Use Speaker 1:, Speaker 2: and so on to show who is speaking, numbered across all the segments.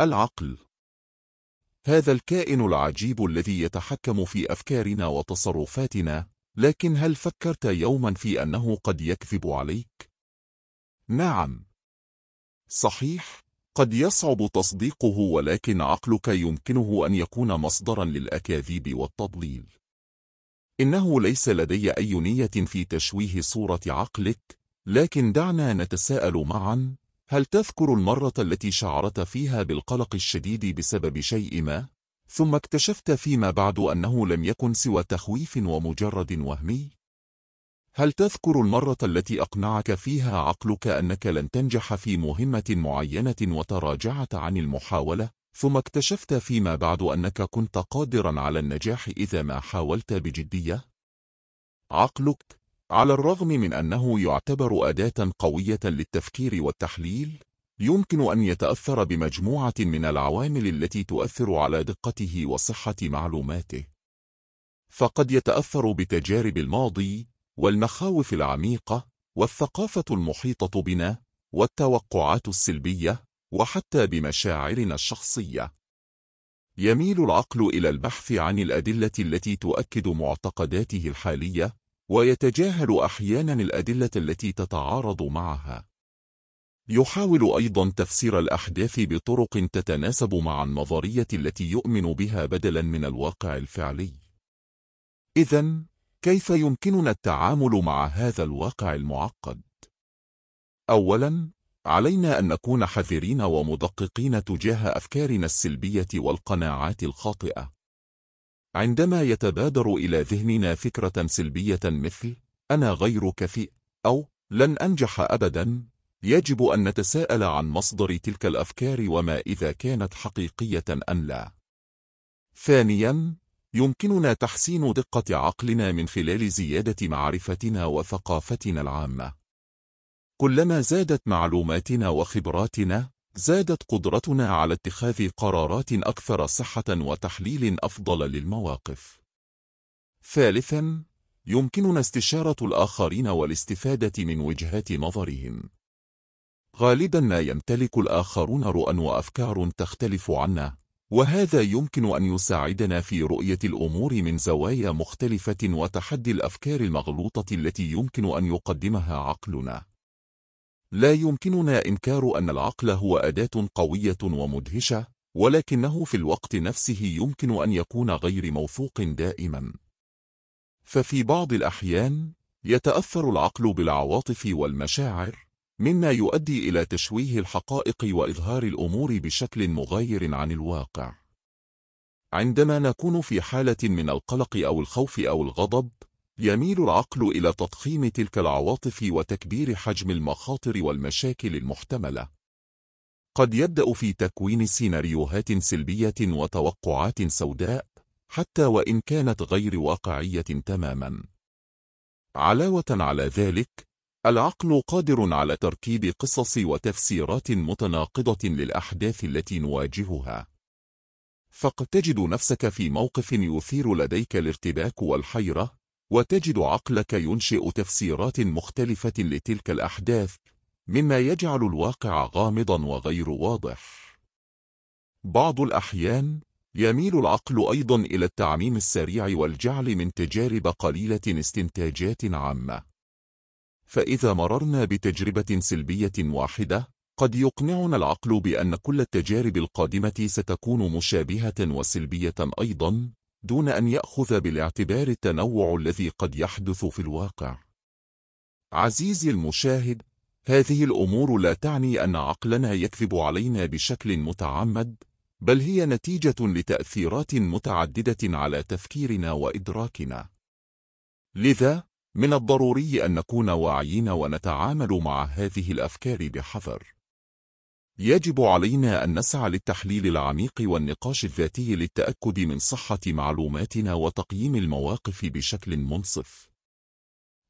Speaker 1: العقل هذا الكائن العجيب الذي يتحكم في أفكارنا وتصرفاتنا لكن هل فكرت يوما في أنه قد يكذب عليك؟ نعم صحيح قد يصعب تصديقه ولكن عقلك يمكنه أن يكون مصدرا للأكاذيب والتضليل إنه ليس لدي أي نية في تشويه صورة عقلك لكن دعنا نتساءل معا هل تذكر المرة التي شعرت فيها بالقلق الشديد بسبب شيء ما؟ ثم اكتشفت فيما بعد أنه لم يكن سوى تخويف ومجرد وهمي؟ هل تذكر المرة التي أقنعك فيها عقلك أنك لن تنجح في مهمة معينة وتراجعت عن المحاولة؟ ثم اكتشفت فيما بعد أنك كنت قادرا على النجاح إذا ما حاولت بجدية؟ عقلك على الرغم من أنه يعتبر أداة قوية للتفكير والتحليل يمكن أن يتأثر بمجموعة من العوامل التي تؤثر على دقته وصحة معلوماته فقد يتأثر بتجارب الماضي والمخاوف العميقة والثقافة المحيطة بنا والتوقعات السلبية وحتى بمشاعرنا الشخصية يميل العقل إلى البحث عن الأدلة التي تؤكد معتقداته الحالية ويتجاهل أحيانا الأدلة التي تتعارض معها يحاول أيضا تفسير الأحداث بطرق تتناسب مع النظرية التي يؤمن بها بدلا من الواقع الفعلي إذا كيف يمكننا التعامل مع هذا الواقع المعقد؟ أولاً، علينا أن نكون حذرين ومدققين تجاه أفكارنا السلبية والقناعات الخاطئة عندما يتبادر إلى ذهننا فكرة سلبية مثل أنا غير كفيء أو لن أنجح أبدا يجب أن نتساءل عن مصدر تلك الأفكار وما إذا كانت حقيقية أم لا ثانياً يمكننا تحسين دقة عقلنا من خلال زيادة معرفتنا وثقافتنا العامة كلما زادت معلوماتنا وخبراتنا زادت قدرتنا على اتخاذ قرارات أكثر صحة وتحليل أفضل للمواقف. ثالثاً، يمكننا استشارة الآخرين والاستفادة من وجهات نظرهم. غالباً ما يمتلك الآخرون رؤى وأفكار تختلف عنا، وهذا يمكن أن يساعدنا في رؤية الأمور من زوايا مختلفة وتحدي الأفكار المغلوطة التي يمكن أن يقدمها عقلنا. لا يمكننا إنكار أن العقل هو أداة قوية ومدهشة ولكنه في الوقت نفسه يمكن أن يكون غير موثوق دائما ففي بعض الأحيان يتأثر العقل بالعواطف والمشاعر مما يؤدي إلى تشويه الحقائق وإظهار الأمور بشكل مغاير عن الواقع عندما نكون في حالة من القلق أو الخوف أو الغضب يميل العقل إلى تضخيم تلك العواطف وتكبير حجم المخاطر والمشاكل المحتملة قد يبدأ في تكوين سيناريوهات سلبية وتوقعات سوداء حتى وإن كانت غير واقعية تماما علاوة على ذلك العقل قادر على تركيب قصص وتفسيرات متناقضة للأحداث التي نواجهها فقد تجد نفسك في موقف يثير لديك الارتباك والحيرة وتجد عقلك ينشئ تفسيرات مختلفة لتلك الأحداث مما يجعل الواقع غامضا وغير واضح بعض الأحيان يميل العقل أيضا إلى التعميم السريع والجعل من تجارب قليلة استنتاجات عامة فإذا مررنا بتجربة سلبية واحدة قد يقنعنا العقل بأن كل التجارب القادمة ستكون مشابهة وسلبية أيضا دون أن يأخذ بالاعتبار التنوع الذي قد يحدث في الواقع عزيزي المشاهد هذه الأمور لا تعني أن عقلنا يكذب علينا بشكل متعمد بل هي نتيجة لتأثيرات متعددة على تفكيرنا وإدراكنا لذا من الضروري أن نكون واعيين ونتعامل مع هذه الأفكار بحذر يجب علينا أن نسعى للتحليل العميق والنقاش الذاتي للتأكد من صحة معلوماتنا وتقييم المواقف بشكل منصف.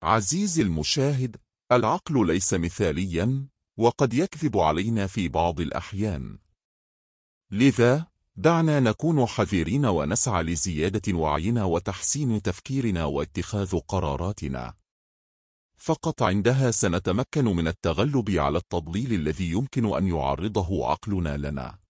Speaker 1: عزيزي المشاهد، العقل ليس مثالياً، وقد يكذب علينا في بعض الأحيان. لذا، دعنا نكون حذرين ونسعى لزيادة وعينا وتحسين تفكيرنا واتخاذ قراراتنا. فقط عندها سنتمكن من التغلب على التضليل الذي يمكن أن يعرضه عقلنا لنا